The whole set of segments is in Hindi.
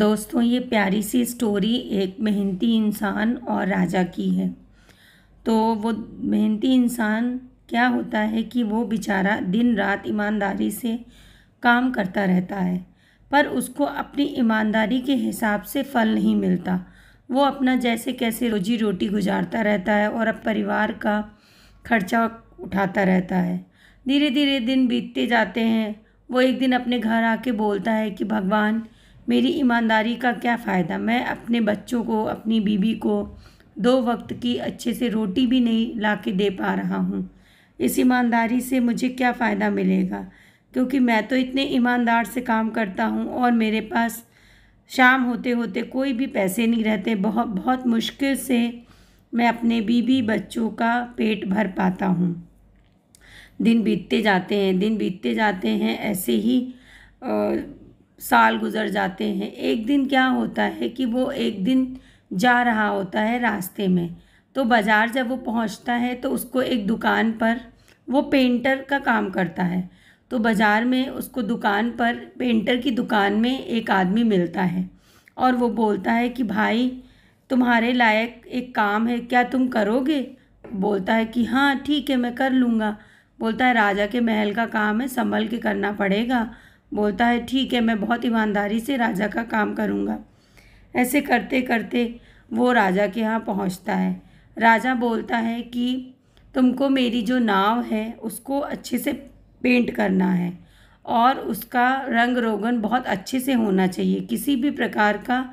दोस्तों ये प्यारी सी स्टोरी एक मेहनती इंसान और राजा की है तो वो मेहनती इंसान क्या होता है कि वो बेचारा दिन रात ईमानदारी से काम करता रहता है पर उसको अपनी ईमानदारी के हिसाब से फल नहीं मिलता वो अपना जैसे कैसे रोजी रोटी गुजारता रहता है और अब परिवार का खर्चा उठाता रहता है धीरे धीरे दिन बीतते जाते हैं वो एक दिन अपने घर आके बोलता है कि भगवान मेरी ईमानदारी का क्या फ़ायदा मैं अपने बच्चों को अपनी बीबी को दो वक्त की अच्छे से रोटी भी नहीं ला के दे पा रहा हूँ इस ईमानदारी से मुझे क्या फ़ायदा मिलेगा क्योंकि मैं तो इतने ईमानदार से काम करता हूँ और मेरे पास शाम होते होते कोई भी पैसे नहीं रहते बहुत बहुत मुश्किल से मैं अपने बीबी बच्चों का पेट भर पाता हूँ दिन बीतते जाते हैं दिन बीतते जाते हैं ऐसे ही आ, साल गुजर जाते हैं एक दिन क्या होता है कि वो एक दिन जा रहा होता है रास्ते में तो बाज़ार जब वो पहुंचता है तो उसको एक दुकान पर वो पेंटर का काम करता है तो बाज़ार में उसको दुकान पर पेंटर की दुकान में एक आदमी मिलता है और वो बोलता है कि भाई तुम्हारे लायक एक काम है क्या तुम करोगे बोलता है कि हाँ ठीक है मैं कर लूँगा बोलता है राजा के महल का काम है संभल के करना पड़ेगा बोलता है ठीक है मैं बहुत ईमानदारी से राजा का काम करूँगा ऐसे करते करते वो राजा के यहाँ पहुँचता है राजा बोलता है कि तुमको मेरी जो नाव है उसको अच्छे से पेंट करना है और उसका रंग रोगन बहुत अच्छे से होना चाहिए किसी भी प्रकार का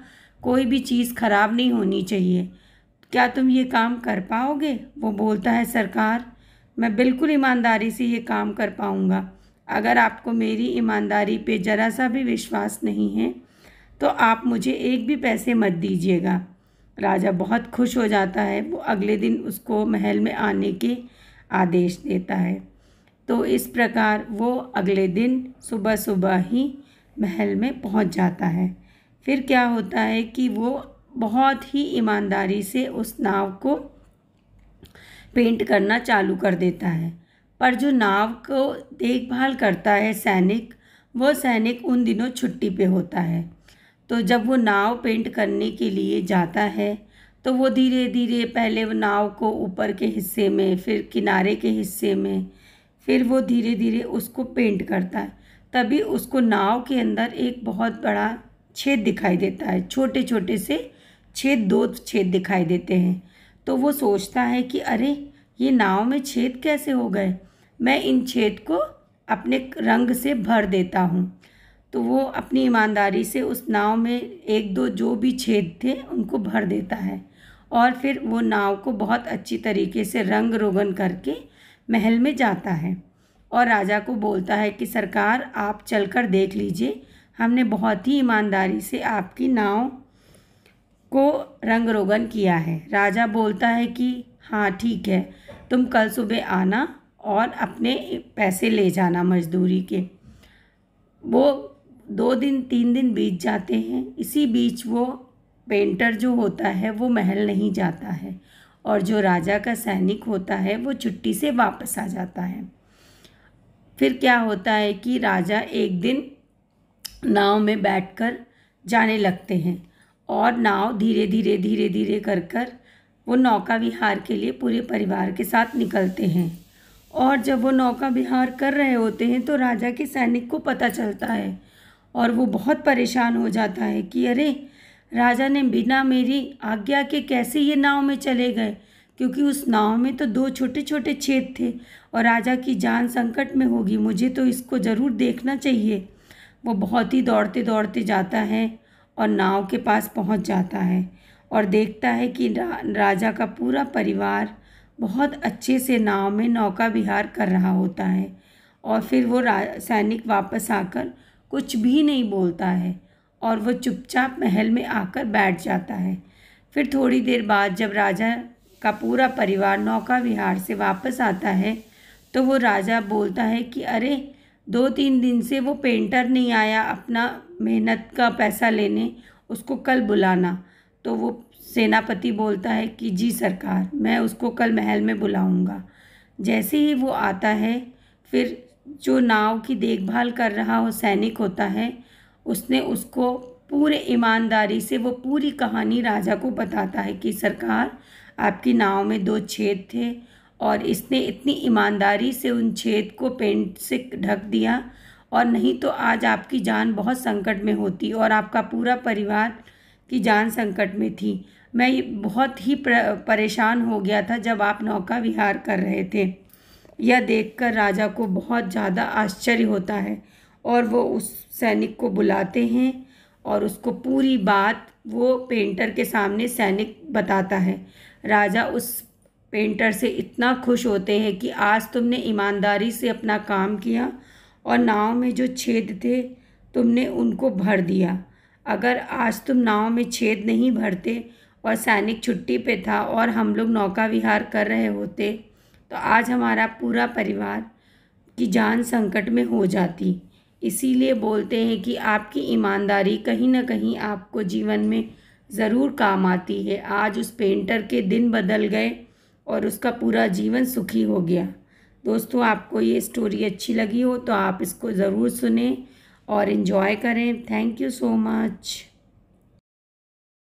कोई भी चीज़ खराब नहीं होनी चाहिए क्या तुम ये काम कर पाओगे वो बोलता है सरकार मैं बिल्कुल ईमानदारी से ये काम कर पाऊँगा अगर आपको मेरी ईमानदारी पे ज़रा सा भी विश्वास नहीं है तो आप मुझे एक भी पैसे मत दीजिएगा राजा बहुत खुश हो जाता है वो अगले दिन उसको महल में आने के आदेश देता है तो इस प्रकार वो अगले दिन सुबह सुबह ही महल में पहुंच जाता है फिर क्या होता है कि वो बहुत ही ईमानदारी से उस नाव को पेंट करना चालू कर देता है पर जो नाव को देखभाल करता है सैनिक वो सैनिक उन दिनों छुट्टी पे होता है तो जब वो नाव पेंट करने के लिए जाता है तो वो धीरे धीरे पहले वो नाव को ऊपर के हिस्से में फिर किनारे के हिस्से में फिर वो धीरे धीरे उसको पेंट करता है तभी उसको नाव के अंदर एक बहुत बड़ा छेद दिखाई देता है छोटे छोटे से छेद दो छेद दिखाई देते हैं तो वो सोचता है कि अरे ये नाव में छेद कैसे हो गए मैं इन छेद को अपने रंग से भर देता हूँ तो वो अपनी ईमानदारी से उस नाव में एक दो जो भी छेद थे उनको भर देता है और फिर वो नाव को बहुत अच्छी तरीके से रंग रोगन करके महल में जाता है और राजा को बोलता है कि सरकार आप चलकर देख लीजिए हमने बहुत ही ईमानदारी से आपकी नाव को रंग रोगन किया है राजा बोलता है कि हाँ ठीक है तुम कल सुबह आना और अपने पैसे ले जाना मजदूरी के वो दो दिन तीन दिन बीत जाते हैं इसी बीच वो पेंटर जो होता है वो महल नहीं जाता है और जो राजा का सैनिक होता है वो छुट्टी से वापस आ जाता है फिर क्या होता है कि राजा एक दिन नाव में बैठकर जाने लगते हैं और नाव धीरे धीरे धीरे धीरे कर कर वो नौका विहार के लिए पूरे परिवार के साथ निकलते हैं और जब वो नौका विहार कर रहे होते हैं तो राजा के सैनिक को पता चलता है और वो बहुत परेशान हो जाता है कि अरे राजा ने बिना मेरी आज्ञा के कैसे ये नाव में चले गए क्योंकि उस नाव में तो दो छोटे छोटे छेद थे और राजा की जान संकट में होगी मुझे तो इसको ज़रूर देखना चाहिए वो बहुत ही दौड़ते दौड़ते जाता है और नाव के पास पहुंच जाता है और देखता है कि रा, राजा का पूरा परिवार बहुत अच्छे से नाव में नौका विहार कर रहा होता है और फिर वो सैनिक वापस आकर कुछ भी नहीं बोलता है और वो चुपचाप महल में आकर बैठ जाता है फिर थोड़ी देर बाद जब राजा का पूरा परिवार नौका विहार से वापस आता है तो वो राजा बोलता है कि अरे दो तीन दिन से वो पेंटर नहीं आया अपना मेहनत का पैसा लेने उसको कल बुलाना तो वो सेनापति बोलता है कि जी सरकार मैं उसको कल महल में बुलाऊंगा जैसे ही वो आता है फिर जो नाव की देखभाल कर रहा हो सैनिक होता है उसने उसको पूरे ईमानदारी से वो पूरी कहानी राजा को बताता है कि सरकार आपकी नाव में दो छेद थे और इसने इतनी ईमानदारी से उन छेद को पेंट से ढक दिया और नहीं तो आज आपकी जान बहुत संकट में होती और आपका पूरा परिवार की जान संकट में थी मैं बहुत ही परेशान हो गया था जब आप नौका विहार कर रहे थे यह देखकर राजा को बहुत ज़्यादा आश्चर्य होता है और वो उस सैनिक को बुलाते हैं और उसको पूरी बात वो पेंटर के सामने सैनिक बताता है राजा उस पेंटर से इतना खुश होते हैं कि आज तुमने ईमानदारी से अपना काम किया और नाव में जो छेद थे तुमने उनको भर दिया अगर आज तुम नाव में छेद नहीं भरते और सैनिक छुट्टी पे था और हम लोग नौका विहार कर रहे होते तो आज हमारा पूरा परिवार की जान संकट में हो जाती इसीलिए बोलते हैं कि आपकी ईमानदारी कहीं ना कहीं आपको जीवन में ज़रूर काम आती है आज उस पेंटर के दिन बदल गए और उसका पूरा जीवन सुखी हो गया दोस्तों आपको ये स्टोरी अच्छी लगी हो तो आप इसको ज़रूर सुने और इन्जॉय करें थैंक यू सो मच